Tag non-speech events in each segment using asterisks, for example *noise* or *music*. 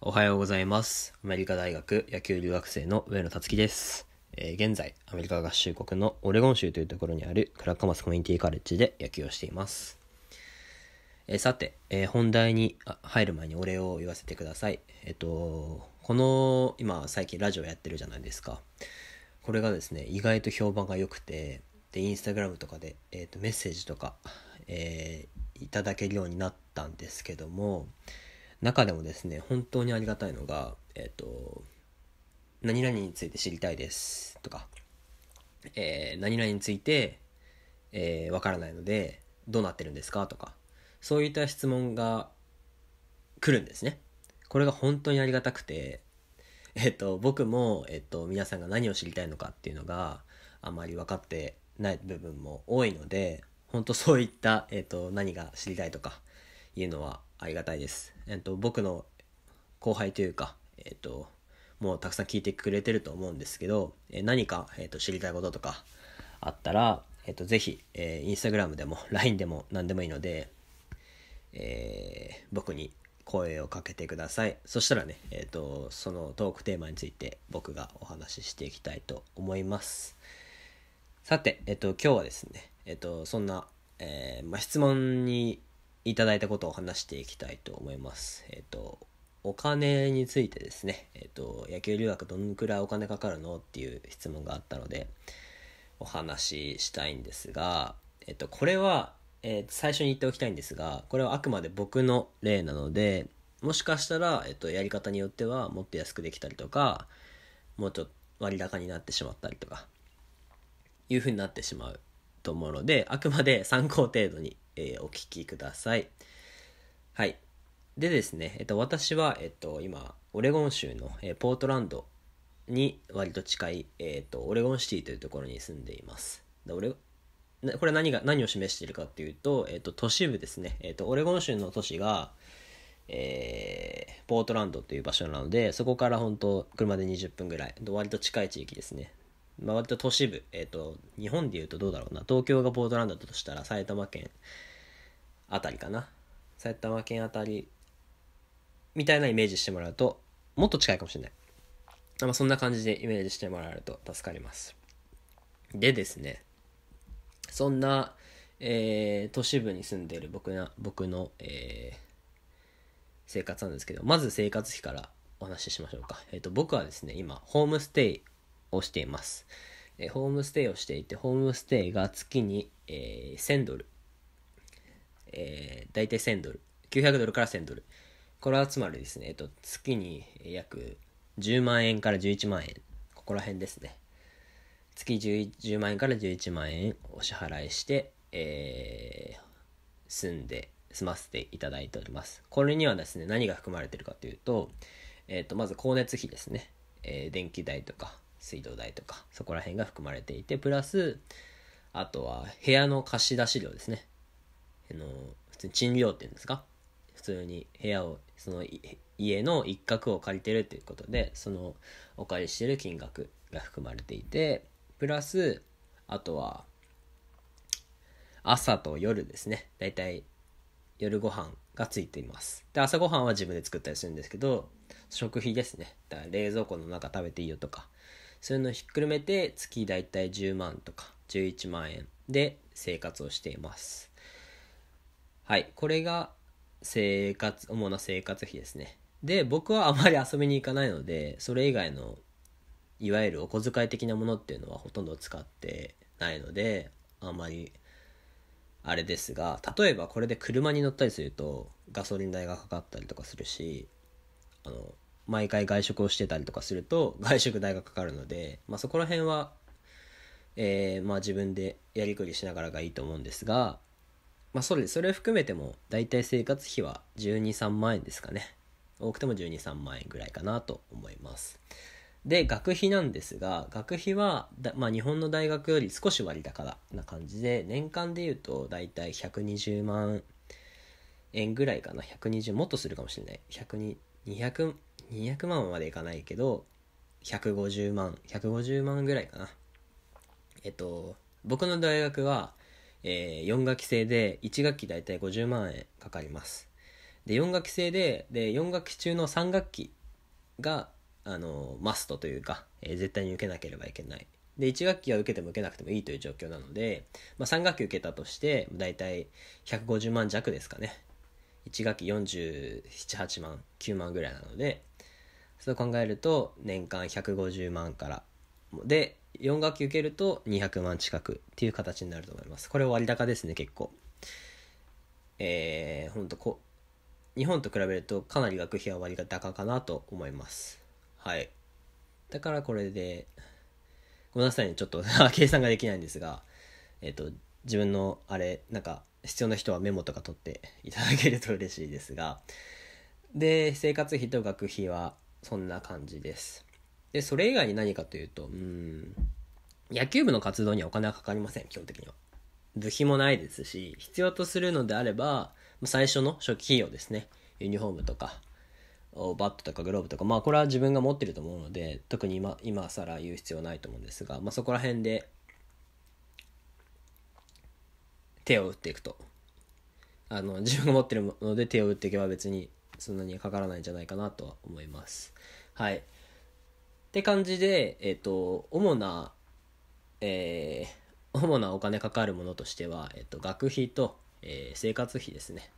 おはようございます。アメリカ大学野球留学生の上野達樹です。えー、現在、アメリカ合衆国のオレゴン州というところにあるクラッカマスコミュニティカレッジで野球をしています。えー、さて、えー、本題に入る前にお礼を言わせてください。えっ、と、この、今、最近ラジオやってるじゃないですか。これがですね、意外と評判が良くて、で、インスタグラムとかで、えっ、と、メッセージとか、えいただけるようになったんですけども、中でもですね、本当にありがたいのが、えっ、ー、と、何々について知りたいですとか、えー、何々について、えー、わからないので、どうなってるんですかとか、そういった質問が来るんですね。これが本当にありがたくて、えっ、ー、と、僕も、えっ、ー、と、皆さんが何を知りたいのかっていうのが、あまり分かってない部分も多いので、本当そういった、えっ、ー、と、何が知りたいとかいうのはありがたいです。えっと、僕の後輩というか、えっと、もうたくさん聞いてくれてると思うんですけど、え何か、えっと、知りたいこととかあったら、えっと、ぜひ、えー、インスタグラムでも LINE *laughs* でも何でもいいので、えー、僕に声をかけてください。そしたらね、えっ、ー、と、そのトークテーマについて僕がお話ししていきたいと思います。さて、えっ、ー、と、今日はですね、えっ、ー、と、そんな、えまあ、質問にいただいたことを話していきたいと思います。えっ、ー、と、お金についてですね、えっ、ー、と、野球留学どのくらいお金かかるのっていう質問があったので、お話ししたいんですが、えっ、ー、と、これは、え最初に言っておきたいんですが、これはあくまで僕の例なので、もしかしたら、えっと、やり方によってはもっと安くできたりとか、もうちょっと割高になってしまったりとか、いう風になってしまうと思うので、あくまで参考程度に、えー、お聞きください。はい。でですね、えっと、私は、えっと、今、オレゴン州の、えー、ポートランドに割と近い、えっと、オレゴンシティというところに住んでいます。でオレこれ何が、何を示しているかっていうと、えっと、都市部ですね。えっと、オレゴン州の都市が、えー、ポートランドという場所なので、そこから本当車で20分ぐらい、割と近い地域ですね。まあ、割と都市部、えっ、ー、と、日本でいうとどうだろうな、東京がポートランドだとしたら埼玉県あたりかな。埼玉県あたり、みたいなイメージしてもらうと、もっと近いかもしれない。まあ、そんな感じでイメージしてもらえると助かります。でですね、そんな、えー、都市部に住んでいる僕な僕の、えー、生活なんですけど、まず生活費からお話ししましょうか。えっ、ー、と、僕はですね、今、ホームステイをしています。えホームステイをしていて、ホームステイが月に、えー、1000ドル。えー、大体1000ドル。900ドルから1000ドル。これはつまりですね、えっと、月に約10万円から11万円。ここら辺ですね。月 10, 10万円から11万円お支払いして、えー、住んで、済ませていただいております。これにはですね、何が含まれてるかというと、えっ、ー、と、まず光熱費ですね。えー、電気代とか、水道代とかそこら辺が含まれていてプラスあとは部屋の貸し出し料ですねあの普通に賃料っていうんですか普通に部屋をその家の一角を借りてるっていうことでそのお借りしてる金額が含まれていてプラスあとは朝と夜ですねだいたい夜ご飯がついていますで朝ごはんは自分で作ったりするんですけど食費ですねだから冷蔵庫の中食べていいよとかそういうのをひっくるめて月だいたい10万とか11万円で生活をしていますはいこれが生活主な生活費ですねで僕はあまり遊びに行かないのでそれ以外のいわゆるお小遣い的なものっていうのはほとんど使ってないのであんまりあれですが例えばこれで車に乗ったりするとガソリン代がかかったりとかするしあの毎回外食をしてたりとかすると外食代がかかるので、まあ、そこら辺は、えー、まあ、自分でやりくりしながらがいいと思うんですが、まあ、それそれ含めても大体生活費は1 2 3万円ですかね多くても1 2 3万円ぐらいかなと思いますで学費なんですが学費はまあ、日本の大学より少し割高だな感じで年間でいうと大体120万円ぐらいかな120もっとするかもしれない120 200 200万までいかないけど、150万、150万ぐらいかな。えっと、僕の大学は、えー、4学期制で、1学期だいたい50万円かかります。で、4学期制で、で、4学期中の3学期が、あの、マストというか、えー、絶対に受けなければいけない。で、1学期は受けても受けなくてもいいという状況なので、まあ、3学期受けたとして、だいたい150万弱ですかね。1学期47、8万、9万ぐらいなので、そう考えると年間150万からで4学期受けると200万近くっていう形になると思いますこれ割高ですね結構えー、ほんとこ日本と比べるとかなり学費は割高かなと思いますはいだからこれでごめんなさいねちょっと *laughs* 計算ができないんですがえっ、ー、と自分のあれなんか必要な人はメモとか取っていただけると嬉しいですがで生活費と学費はそんな感じです。で、それ以外に何かというと、うん、野球部の活動にはお金はかかりません、基本的には。部費もないですし、必要とするのであれば、最初の初期費用ですね。ユニフォームとか、バットとかグローブとか、まあこれは自分が持ってると思うので、特に今、今更言う必要ないと思うんですが、まあそこら辺で手を打っていくと。あの、自分が持ってるので手を打っていけば別にそんなにかからないんじゃないかなとは思います。はい。って感じで、えっ、ー、と、主な、えー、*laughs* 主なお金かかるものとしては、えっ、ー、と、学費と、えー、生活費ですね。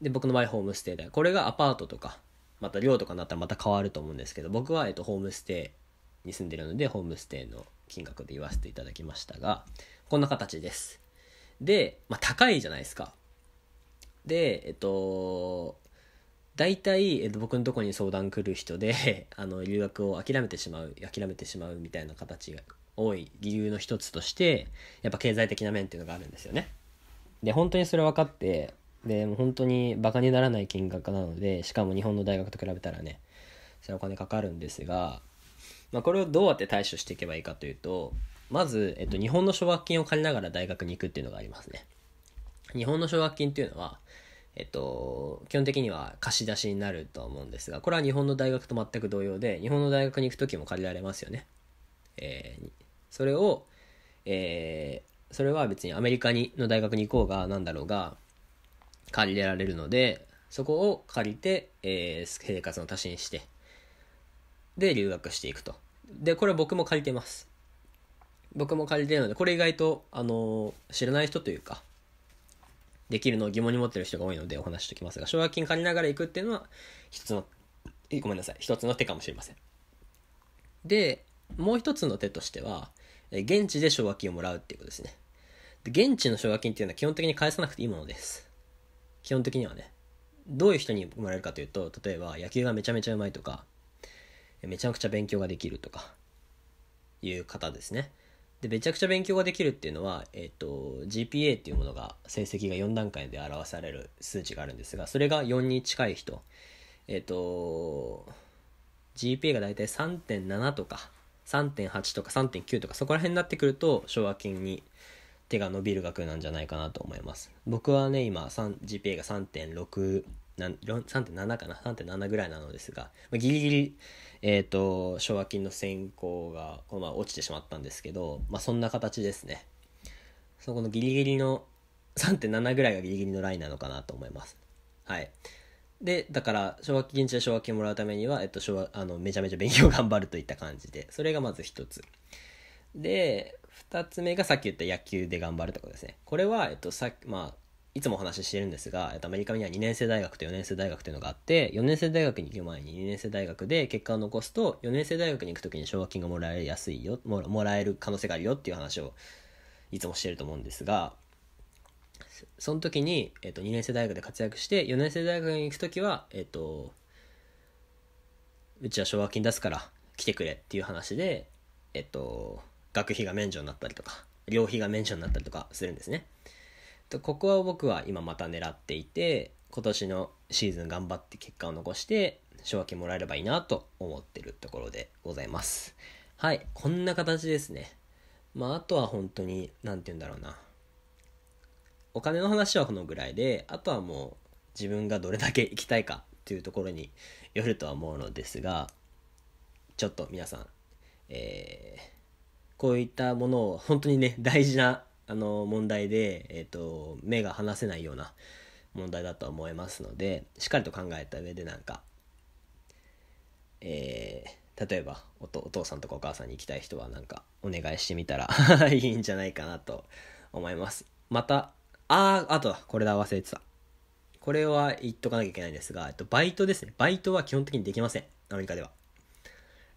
で、僕の場合、ホームステイでこれがアパートとか、また寮とかになったらまた変わると思うんですけど、僕は、えっ、と、ホームステイに住んでるので、ホームステイの金額で言わせていただきましたが、こんな形です。で、まあ、高いじゃないですか。で、えっと、大体、えっと、僕のとこに相談来る人で、*laughs* あの、留学を諦めてしまう、諦めてしまうみたいな形が多い理由の一つとして、やっぱ経済的な面っていうのがあるんですよね。で、本当にそれ分かって、で、も本当にバカにならない金額なので、しかも日本の大学と比べたらね、それお金かかるんですが、まあ、これをどうやって対処していけばいいかというと、まず、えっと、日本の奨学金を借りながら大学に行くっていうのがありますね。日本の奨学金っていうのは、えっと、基本的には貸し出しになると思うんですが、これは日本の大学と全く同様で、日本の大学に行く時も借りられますよね。えー、それを、えー、それは別にアメリカにの大学に行こうが、何だろうが、借りられるので、そこを借りて、えー、生活の足しにして、で、留学していくと。で、これ僕も借りてます。僕も借りてるので、これ意外と、あのー、知らない人というか、できるのを疑問に持ってる人が多いのでお話ししておきますが、奨学金借りながら行くっていうのは、一つの、ごめんなさい、一つの手かもしれません。で、もう一つの手としては、現地で奨学金をもらうっていうことですね。で現地の奨学金っていうのは基本的に返さなくていいものです。基本的にはね。どういう人にもらえるかというと、例えば野球がめちゃめちゃうまいとか、めちゃくちゃ勉強ができるとか、いう方ですね。でめちゃくちゃ勉強ができるっていうのは、えーと、GPA っていうものが成績が4段階で表される数値があるんですがそれが4に近い人えっ、ー、と GPA が大体3.7とか3.8とか3.9とかそこら辺になってくると奨学金に手が伸びる額なんじゃないかなと思います僕はね今 GPA が3.6 3.7かな3.7ぐらいなのですがギリギリえー、と、奨学金の選考が、このまま落ちてしまったんですけど、まあ、そんな形ですね。そこのギリギリの、3.7ぐらいがギリギリのラインなのかなと思います。はい。で、だから、奨学金中奨学金もらうためには、えっと、あの、めちゃめちゃ勉強頑張るといった感じで、それがまず一つ。で、2つ目がさっき言った野球で頑張るとことですね。これは、えっと、さまあ、いつもお話ししてるんですが、アメリカには2年生大学と4年生大学というのがあって、4年生大学に行く前に2年生大学で結果を残すと、4年生大学に行くときに奨学金がもらえやすいよも、もらえる可能性があるよっていう話をいつもしてると思うんですが、その時に、えっと、2年生大学で活躍して、4年生大学に行く時は、えっと、うちは奨学金出すから来てくれっていう話で、えっと、学費が免除になったりとか、寮費が免除になったりとかするんですね。とここは僕は今また狙っていて今年のシーズン頑張って結果を残して奨学金もらえればいいなと思ってるところでございますはいこんな形ですねまああとは本当に何て言うんだろうなお金の話はこのぐらいであとはもう自分がどれだけ行きたいかっていうところによるとは思うのですがちょっと皆さんえー、こういったものを本当にね大事なあの問題で、えーと、目が離せないような問題だと思いますのでしっかりと考えた上でなんか、えー、例えばお父さんとかお母さんに行きたい人はなんかお願いしてみたら *laughs* いいんじゃないかなと思いますまたああとこれだ忘れてたこれは言っとかなきゃいけないんですが、えっと、バイトですねバイトは基本的にできませんアメリカでは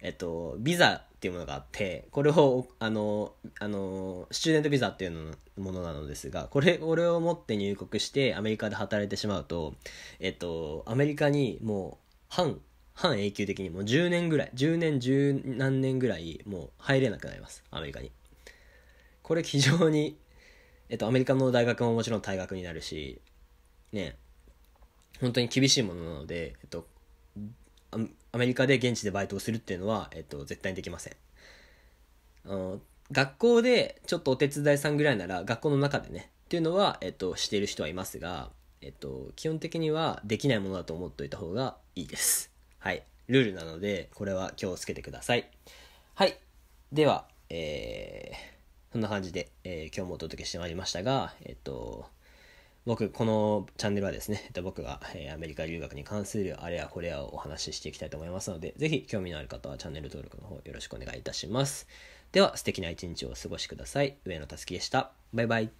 えっと、ビザっていうものがあって、これを、あの、あの、スチューデントビザっていうのものなのですが、これ、これを持って入国してアメリカで働いてしまうと、えっと、アメリカにもう、半、半永久的にもう10年ぐらい、10年、十何年ぐらい、もう入れなくなります、アメリカに。これ非常に、えっと、アメリカの大学ももちろん退学になるし、ね、本当に厳しいものなので、えっと、アメリカで現地でバイトをするっていうのは、えっと、絶対にできません。あの学校でちょっとお手伝いさんぐらいなら学校の中でねっていうのは、えっと、している人はいますが、えっと、基本的にはできないものだと思っておいた方がいいです。はい。ルールなので、これは気をつけてください。はい。では、えー、そんな感じで、えー、今日もお届けしてまいりましたが、えっと、僕、このチャンネルはですね、*laughs* 僕が、えアメリカ留学に関するあれやこれやをお話ししていきたいと思いますので、ぜひ興味のある方はチャンネル登録の方よろしくお願いいたします。では、素敵な一日をお過ごしください。上野たすきでした。バイバイ。